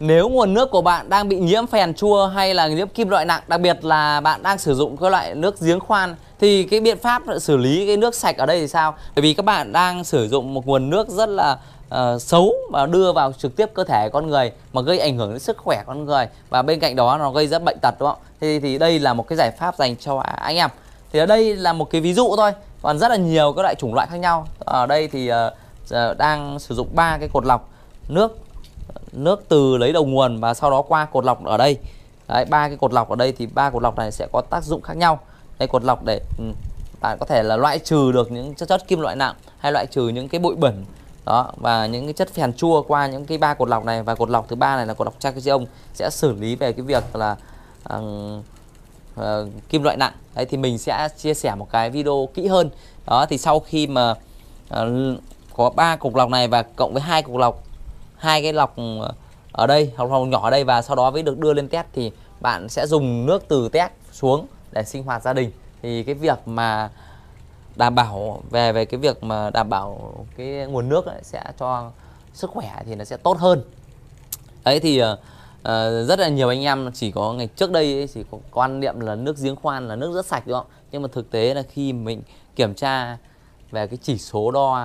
Nếu nguồn nước của bạn đang bị nhiễm phèn chua hay là nhiễm kim loại nặng, đặc biệt là bạn đang sử dụng các loại nước giếng khoan thì cái biện pháp xử lý cái nước sạch ở đây thì sao? Bởi vì các bạn đang sử dụng một nguồn nước rất là uh, xấu và đưa vào trực tiếp cơ thể con người mà gây ảnh hưởng đến sức khỏe con người và bên cạnh đó nó gây ra bệnh tật đúng không? Thì thì đây là một cái giải pháp dành cho anh em. Thì ở đây là một cái ví dụ thôi, còn rất là nhiều các loại chủng loại khác nhau. Ở đây thì uh, đang sử dụng ba cái cột lọc nước nước từ lấy đầu nguồn và sau đó qua cột lọc ở đây đấy ba cái cột lọc ở đây thì ba cột lọc này sẽ có tác dụng khác nhau đây cột lọc để ừ, bạn có thể là loại trừ được những chất, chất kim loại nặng hay loại trừ những cái bụi bẩn đó và những cái chất phèn chua qua những cái ba cột lọc này và cột lọc thứ ba này là cột lọc ông sẽ xử lý về cái việc là uh, uh, kim loại nặng đấy thì mình sẽ chia sẻ một cái video kỹ hơn đó thì sau khi mà uh, có ba cục lọc này và cộng với hai cục lọc hai cái lọc ờ, ở đây lọc lọc nhỏ ở đây và sau đó mới được đưa lên test thì bạn sẽ dùng nước từ test xuống để sinh hoạt gia đình thì cái việc mà đảm bảo về về cái việc mà đảm bảo cái nguồn nước ấy, sẽ cho sức khỏe thì nó sẽ tốt hơn ấy thì uh, rất là nhiều anh em chỉ có ngày trước đây ấy, chỉ có quan niệm là nước giếng khoan là nước rất sạch đúng không nhưng mà thực tế là khi mình kiểm tra về cái chỉ số đo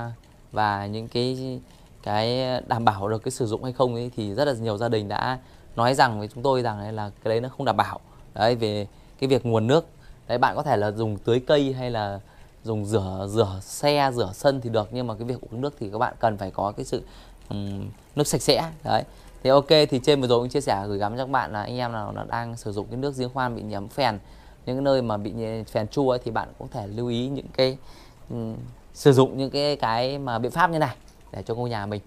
và những cái cái đảm bảo được cái sử dụng hay không ấy, thì rất là nhiều gia đình đã nói rằng với chúng tôi rằng là cái đấy nó không đảm bảo đấy về cái việc nguồn nước đấy bạn có thể là dùng tưới cây hay là dùng rửa rửa xe rửa sân thì được nhưng mà cái việc uống nước thì các bạn cần phải có cái sự um, nước sạch sẽ đấy thì ok thì trên vừa rồi cũng chia sẻ gửi gắm cho các bạn là anh em nào là đang sử dụng cái nước giếng khoan bị nhiễm phèn những cái nơi mà bị phèn chua ấy, thì bạn cũng thể lưu ý những cái um, sử dụng những cái cái mà biện pháp như này để cho ngôi nhà mình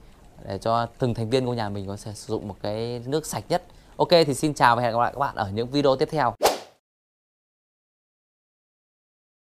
để cho từng thành viên ngôi nhà mình có thể sử dụng một cái nước sạch nhất ok thì xin chào và hẹn gặp lại các bạn ở những video tiếp theo